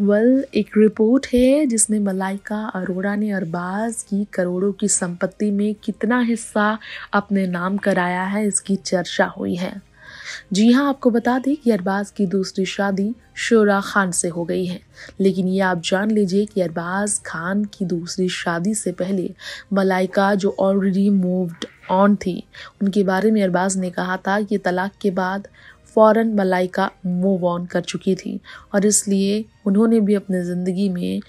वल well, एक report है जिसमें मलाइका अरोड़ा ने अरबाज की करोड़ों की संपत्ति में कितना हिस्सा अपने नाम कराया है इसकी चर्चा हुई है जी हाँ आपको बता दें कि अरबाज की दूसरी शादी शोरा खान से हो गई है लेकिन ये आप जान लीजिए कि अरबाज खान की दूसरी शादी से पहले मलाइका जो ऑलरेडी मूव्ड ऑन थी उनके बारे में अरबाज ने कहा था कि तलाक के बाद फ़ौरन मलाइका मूव ऑन कर चुकी थी और इसलिए उन्होंने भी अपनी ज़िंदगी में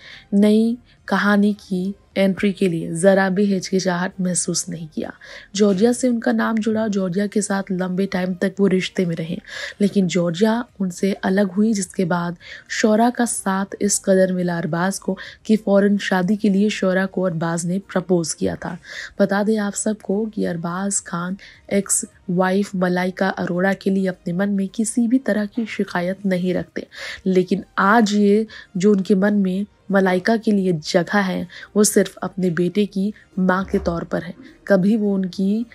नई कहानी की एंट्री के लिए ज़रा भी हिचकिचाहट महसूस नहीं किया जॉर्जिया से उनका नाम जुड़ा जॉर्जिया के साथ लंबे टाइम तक वो रिश्ते में रहे लेकिन जॉर्जिया उनसे अलग हुई जिसके बाद शौरा का साथ इस कदर मिला अरबाज को कि फ़ौरन शादी के लिए शौरा को अरबाज ने प्रपोज़ किया था बता दें आप सबको कि अरबाज खान एक्स वाइफ मलाइका अरोड़ा के लिए अपने मन में किसी भी तरह की शिकायत नहीं रखते लेकिन आज ये जो उनके मन में मलाइका के लिए जगह है वो सिर्फ अपने बेटे की माँ के तौर पर है कभी वो उनकी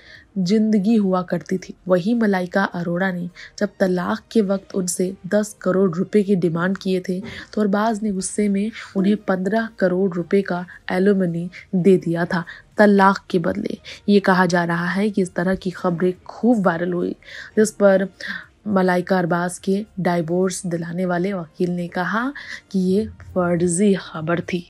जिंदगी हुआ करती थी वही मलाइका अरोड़ा ने जब तलाक के वक्त उनसे दस करोड़ रुपए की डिमांड किए थे तो अरबाज ने गुस्से में उन्हें पंद्रह करोड़ रुपए का एलोमनी दे दिया था तलाक के बदले ये कहा जा रहा है कि इस तरह की खबरें खूब वायरल हुई जिस पर मलाइका अरबाज के डाइवोर्स दिलाने वाले वकील ने कहा कि ये फर्जी खबर थी